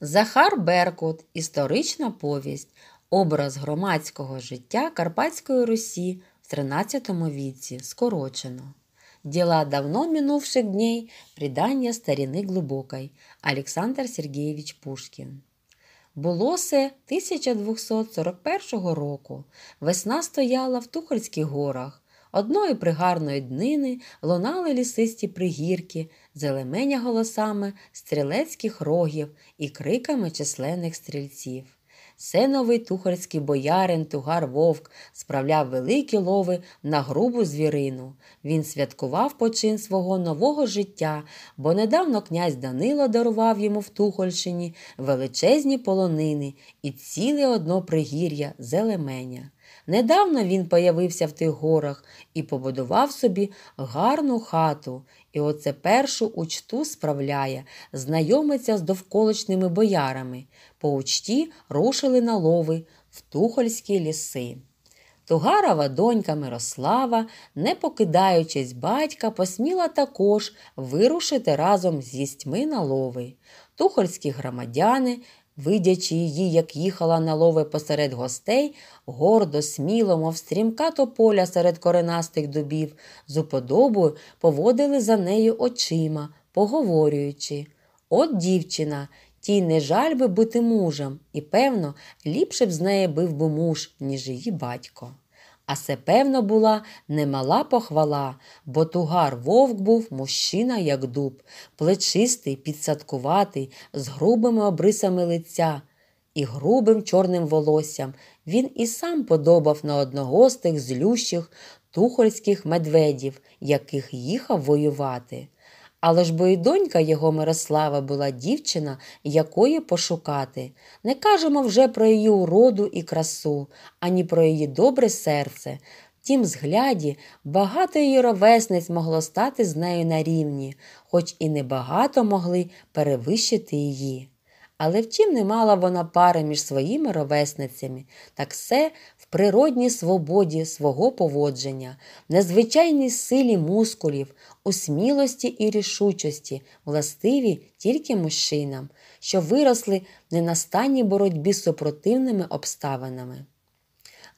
Захар Беркут Історична повість, образ громадського життя Карпатської Русі в 13 віці. Скорочено. Діла давно минувших дней, придання старіни глибокой. Олександр Сергійович Пушкін. Було се 1241 року. Весна стояла в Тухольських горах. Одної пригарної днини лунали лісисті пригірки, зелеменя голосами стрілецьких рогів і криками численних стрільців. новий тухарський боярин Тугар Вовк справляв великі лови на грубу звірину. Він святкував почин свого нового життя, бо недавно князь Данило дарував йому в Тухольщині величезні полонини і ціле одно пригір'я зелеменя. Недавно він появився в тих горах і побудував собі гарну хату, і оце першу учту справляє, знайомиться з довколишними боярами. По учті рушили на лови в тухольські ліси. Тугарова донька Мирослава, не покидаючись батька, посміла також вирушити разом з їстьми на лови. Тухольські громадяни Видячи її, як їхала на лови посеред гостей, гордо, сміло, мов стрімка тополя серед коренастих дубів, з уподобою поводили за нею очима, поговорюючи. От дівчина, тій не жаль би бути мужем, і, певно, ліпше б з неї бив би муж, ніж її батько. А це, певно, була немала похвала, бо тугар вовк був мужчина, як дуб, плечистий, підсадкуватий, з грубими обрисами лиця і грубим чорним волоссям. Він і сам подобав на одного з тих злющих тухольських медведів, яких їхав воювати. Але ж бо і донька його Мирослава була дівчина, якої пошукати. Не кажемо вже про її уроду і красу, ані про її добре серце. Втім, згляді, багато її ровесниць могло стати з нею на рівні, хоч і небагато могли перевищити її. Але втім не мала вона пари між своїми ровесницями, так все природній свободі свого поводження, незвичайній силі мускулів, у смілості і рішучості, властиві тільки мужчинам, що виросли не на ненастанній боротьбі з супротивними обставинами.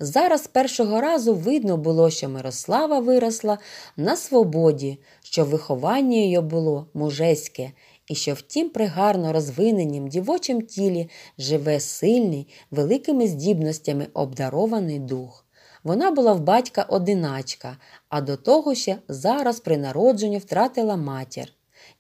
Зараз першого разу видно було, що Мирослава виросла на свободі, що виховання її було мужеське, і що в тім пригарно розвиненім дівочим тілі живе сильний, великими здібностями обдарований дух. Вона була в батька одиначка, а до того ще зараз при народженні втратила матір.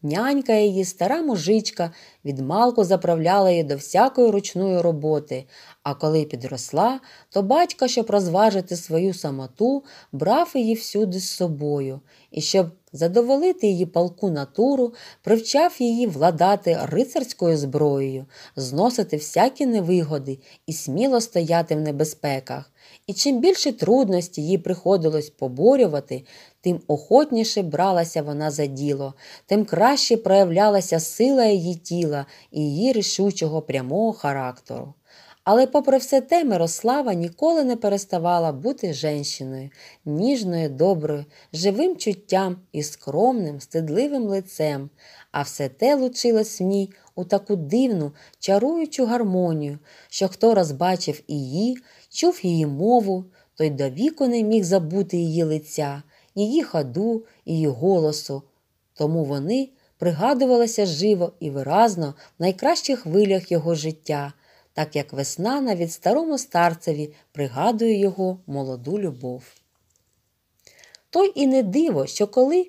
Нянька її, стара мужичка, від малку заправляла її до всякої ручної роботи, а коли підросла, то батько, щоб розважити свою самоту, брав її всюди з собою, і щоб задоволити її палку натуру, привчав її владати рицарською зброєю, зносити всякі невигоди і сміло стояти в небезпеках. І чим більше трудності їй приходилось поборювати, тим охотніше бралася вона за діло, тим краще проявлялася сила її тіла і її рішучого прямого характеру. Але, попри все те, Мирослава ніколи не переставала бути женщиною, ніжною, доброю, живим чуттям і скромним, стидливим лицем, а все те лучилось в ній у таку дивну, чаруючу гармонію, що хто розбачив її, чув її мову, той довіку не міг забути її лиця, її ходу, її голосу. Тому вони пригадувалися живо і виразно в найкращих хвилях його життя так як весна навіть старому старцеві пригадує його молоду любов. Той і не диво, що коли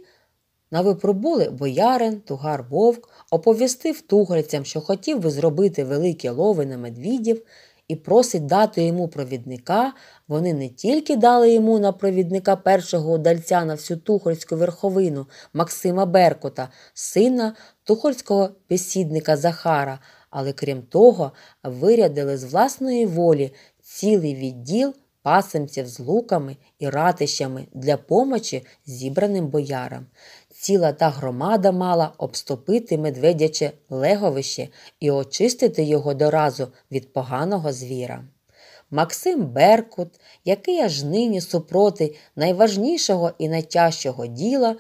на випробули боярин, тугар вовк, оповістив тугрицям, що хотів би зробити великі лови на медвідів, і просить дати йому провідника, вони не тільки дали йому на провідника першого удальця на всю тухольську верховину Максима Беркута, сина тухольського бесідника Захара але крім того, вирядили з власної волі цілий відділ пасемців з луками і ратищами для помочі зібраним боярам. Ціла та громада мала обступити медведяче леговище і очистити його доразу від поганого звіра. Максим Беркут, який аж нині супроти найважнішого і найтяжчого діла,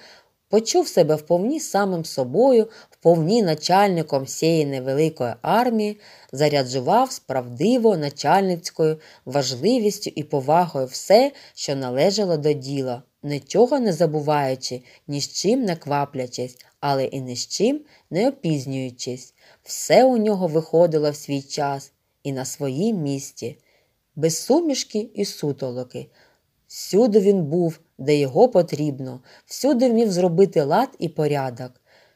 почув себе вповні самим собою, повні начальником всієї невеликої армії, заряджував справдиво начальницькою важливістю і повагою все, що належало до діла, нічого не забуваючи, ні з чим не кваплячись, але і ні з чим не опізнюючись. Все у нього виходило в свій час і на своїй місці, без сумішки і сутолоки. Всюди він був, де його потрібно, всюди вмів зробити лад і порядок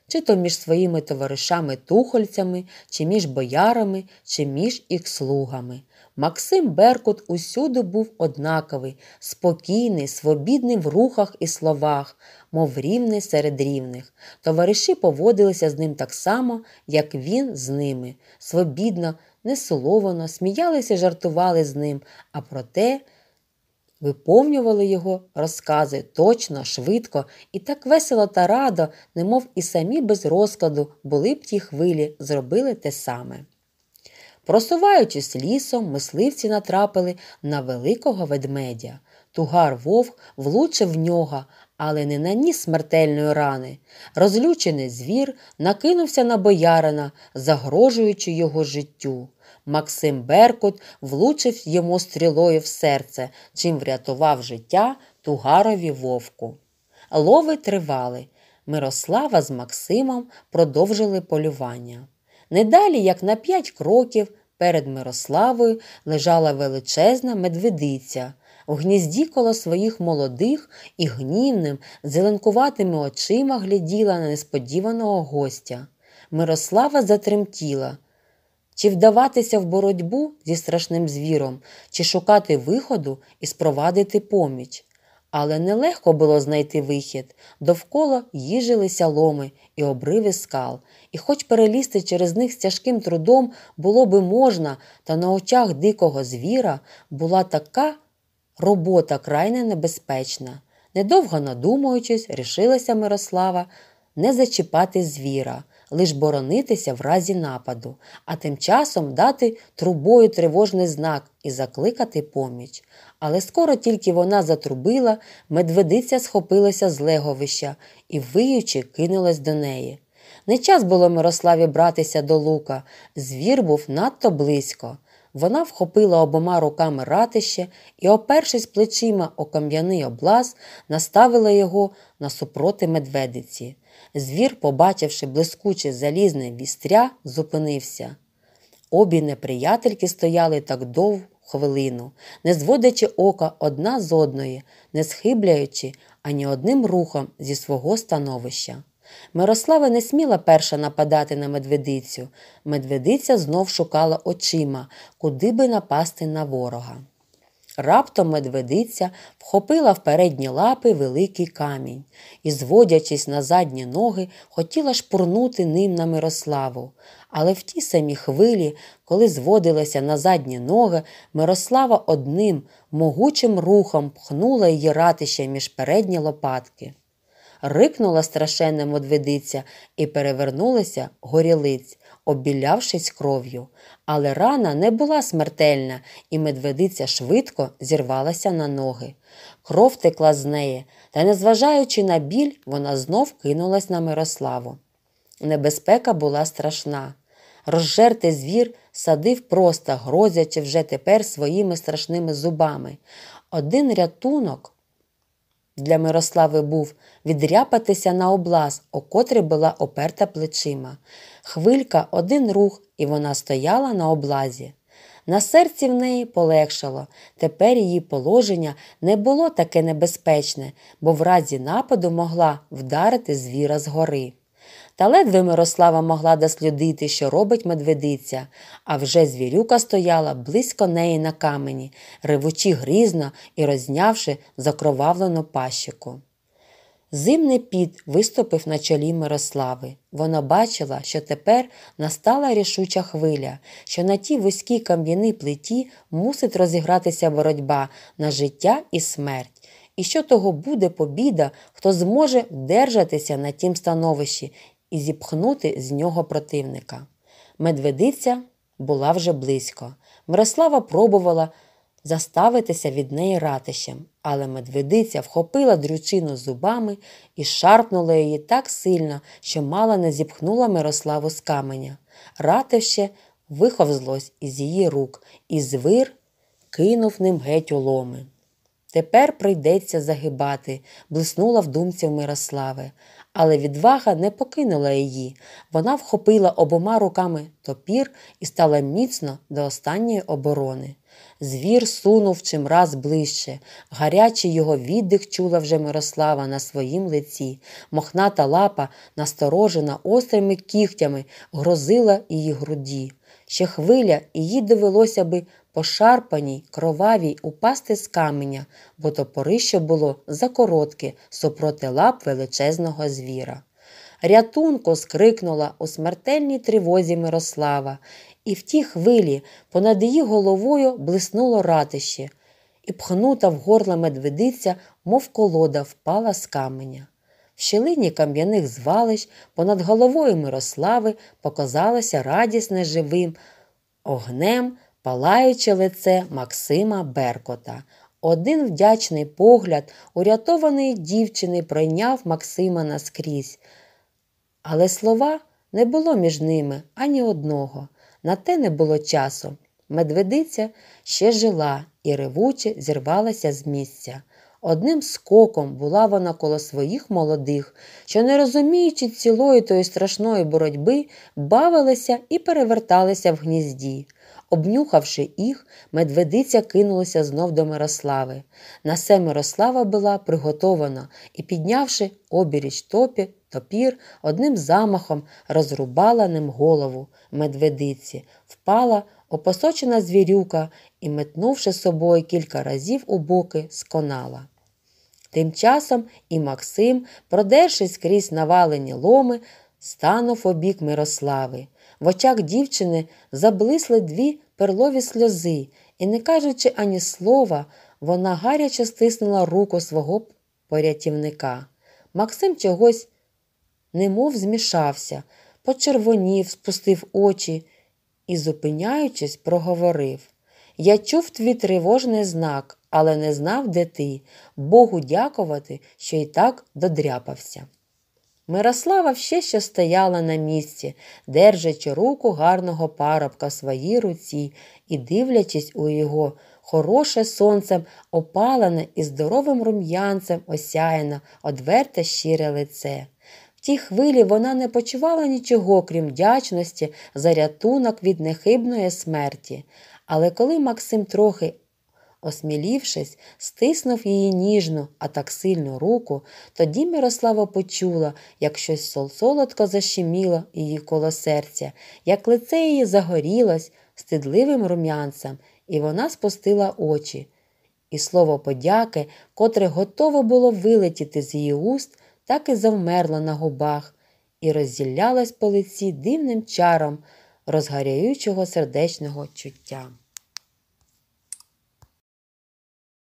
чи то між своїми товаришами-тухольцями, чи між боярами, чи між їх слугами. Максим Беркут усюди був однаковий, спокійний, свобідний в рухах і словах, мов рівний серед рівних. Товариші поводилися з ним так само, як він з ними. Свобідно, несоловано, сміялися, жартували з ним, а проте виповнювали його розкази точно, швидко і так весело та радо, немов і самі без розкладу були б ті хвилі, зробили те саме. Просуваючись лісом, мисливці натрапили на великого ведмедя. Тугар вовк влучив в нього, але не наніс смертельної рани. Розлючений звір накинувся на боярина, загрожуючи його життю. Максим Беркут влучив йому стрілою в серце, чим врятував життя тугарові вовку. Лови тривали. Мирослава з Максимом продовжили полювання. Недалі, як на п'ять кроків, перед Мирославою лежала величезна медведиця, в гнізді коло своїх молодих і гнівним, зеленкуватими очима гляділа на несподіваного гостя. Мирослава затремтіла. Чи вдаватися в боротьбу зі страшним звіром, чи шукати виходу і спровадити поміч. Але нелегко було знайти вихід. Довкола їжилися ломи і обриви скал, і хоч перелізти через них з тяжким трудом було би можна, та на очах дикого звіра була така Робота крайне небезпечна. Недовго надумуючись, рішилася Мирослава не зачіпати звіра, лиш боронитися в разі нападу, а тим часом дати трубою тривожний знак і закликати поміч. Але скоро тільки вона затрубила, медведиця схопилася з леговища і, виючи, кинулась до неї. Не час було Мирославі братися до лука, звір був надто близько. Вона вхопила обома руками ратище і, опершись плечима о кам'яний облаз, наставила його насупроти медведиці. Звір, побачивши блискуче залізне вістря, зупинився. Обі неприятельки стояли так довго хвилину, не зводячи ока одна з одної, не схибляючи ані одним рухом зі свого становища. Мирослава не сміла перша нападати на медведицю. Медведиця знов шукала очима, куди би напасти на ворога. Раптом медведиця вхопила в передні лапи великий камінь і, зводячись на задні ноги, хотіла шпурнути ним на Мирославу. Але в ті самі хвилі, коли зводилася на задні ноги, Мирослава одним могучим рухом пхнула її ратище між передні лопатки рикнула страшенна медведиця і перевернулася горілиць, обілявшись кров'ю. Але рана не була смертельна, і медведиця швидко зірвалася на ноги. Кров текла з неї, та, незважаючи на біль, вона знов кинулась на Мирославу. Небезпека була страшна. Розжертий звір садив просто, грозячи вже тепер своїми страшними зубами. Один рятунок для Мирослави був відряпатися на облаз, о котрі була оперта плечима. Хвилька, один рух, і вона стояла на облазі. На серці в неї полегшало, тепер її положення не було таке небезпечне, бо в разі нападу могла вдарити звіра з гори. Та ледве Мирослава могла дослідити, що робить медведиця, а вже звірюка стояла близько неї на камені, ревучи грізно і рознявши закровавлену пащику. Зимний піт виступив на чолі Мирослави. Вона бачила, що тепер настала рішуча хвиля, що на тій вузькій кам'яній плиті мусить розігратися боротьба на життя і смерть і що того буде побіда, хто зможе держатися на тім становищі і зіпхнути з нього противника. Медведиця була вже близько. Мирослава пробувала заставитися від неї ратищем, але медведиця вхопила дрючину зубами і шарпнула її так сильно, що мала не зіпхнула Мирославу з каменя. Ратище виховзлось із її рук, і звир кинув ним геть уломи. Тепер прийдеться загибати, блиснула в думці в Мирослави. Але відвага не покинула її. Вона вхопила обома руками топір і стала міцно до останньої оборони. Звір сунув чимраз ближче. Гарячий його віддих чула вже Мирослава на своїм лиці. Мохната лапа, насторожена острими кігтями, грозила її груді. Ще хвиля, і їй довелося би пошарпаній, кровавій упасти з каменя, бо топорище було закоротке супроти лап величезного звіра. Рятунко скрикнула у смертельній тривозі Мирослава, і в ті хвилі понад її головою блиснуло ратище, і пхнута в горла медведиця, мов колода, впала з каменя. В щелині кам'яних звалищ понад головою Мирослави показалося радісне живим огнем палаюче лице Максима Беркота. Один вдячний погляд урятованої дівчини пройняв Максима наскрізь. Але слова не було між ними ані одного. На те не було часу. Медведиця ще жила і ревуче зірвалася з місця. Одним скоком була вона коло своїх молодих, що, не розуміючи цілої тої страшної боротьби, бавилися і переверталися в гнізді. Обнюхавши їх, медведиця кинулася знов до Мирослави. На се Мирослава була приготована і, піднявши обіріч топі, топір, одним замахом розрубала ним голову медведиці, впала опосочена звірюка і, метнувши собою кілька разів у боки, сконала. Тим часом і Максим, продершись крізь навалені ломи, станув обік Мирослави. В очах дівчини заблисли дві перлові сльози, і, не кажучи ані слова, вона гаряче стиснула руку свого порятівника. Максим чогось немов змішався, почервонів, спустив очі і, зупиняючись, проговорив Я чув твій тривожний знак, але не знав, де ти. Богу дякувати, що й так додряпався. Мирослава ще ще стояла на місці, держачи руку гарного парубка в своїй руці і дивлячись у його хороше сонцем, опалене і здоровим рум'янцем осяяно, одверте щире лице. В тій хвилі вона не почувала нічого, крім вдячності за рятунок від нехибної смерті. Але коли Максим трохи Осмілівшись, стиснув її ніжну, а так сильну руку, тоді Мирослава почула, як щось солодко защеміло її коло серця, як лице її загорілось стидливим рум'янцем, і вона спустила очі. І слово подяки, котре готово було вилетіти з її уст, так і завмерло на губах, і розділялось по лиці дивним чаром розгаряючого сердечного чуття.